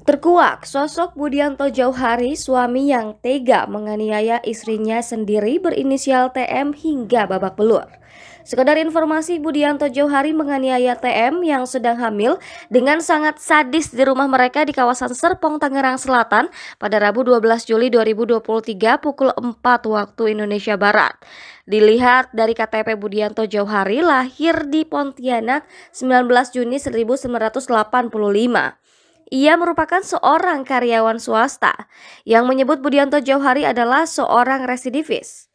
Terkuak sosok Budianto Jauhari, suami yang tega menganiaya istrinya sendiri berinisial TM hingga babak belur. Sekedar informasi, Budianto Jauhari menganiaya TM yang sedang hamil dengan sangat sadis di rumah mereka di kawasan Serpong, Tangerang Selatan pada Rabu 12 Juli 2023 pukul 4 waktu Indonesia Barat. Dilihat dari KTP Budianto Jauhari lahir di Pontianak 19 Juni 1985. Ia merupakan seorang karyawan swasta yang menyebut Budianto Jauhari adalah seorang residivis.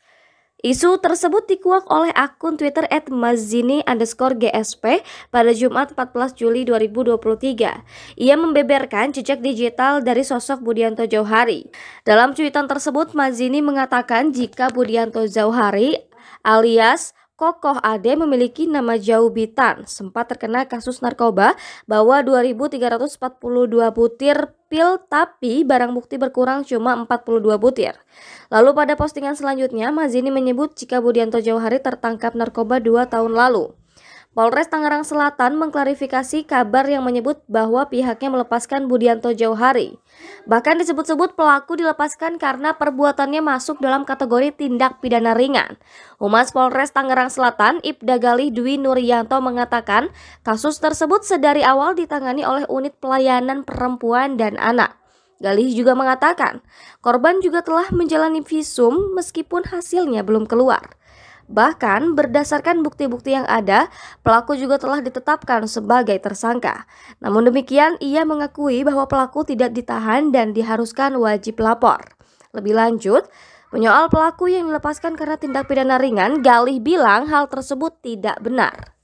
Isu tersebut dikuak oleh akun Twitter at Mazzini underscore GSP pada Jumat 14 Juli 2023. Ia membeberkan jejak digital dari sosok Budianto Jauhari. Dalam cuitan tersebut, Mazzini mengatakan jika Budianto Jauhari alias Kokoh Ade memiliki nama jauh Bitan, sempat terkena kasus narkoba, bawa 2.342 butir pil tapi barang bukti berkurang cuma 42 butir. Lalu pada postingan selanjutnya, Mazini menyebut jika Budianto Jauhari tertangkap narkoba 2 tahun lalu. Polres Tangerang Selatan mengklarifikasi kabar yang menyebut bahwa pihaknya melepaskan Budianto hari. Bahkan disebut-sebut pelaku dilepaskan karena perbuatannya masuk dalam kategori tindak pidana ringan. Humas Polres Tangerang Selatan, Ibda Galih Dwi Nuryanto mengatakan, kasus tersebut sedari awal ditangani oleh unit pelayanan perempuan dan anak. Galih juga mengatakan, korban juga telah menjalani visum meskipun hasilnya belum keluar. Bahkan berdasarkan bukti-bukti yang ada, pelaku juga telah ditetapkan sebagai tersangka. Namun demikian, ia mengakui bahwa pelaku tidak ditahan dan diharuskan wajib lapor. Lebih lanjut, menyoal pelaku yang dilepaskan karena tindak pidana ringan, Galih bilang hal tersebut tidak benar.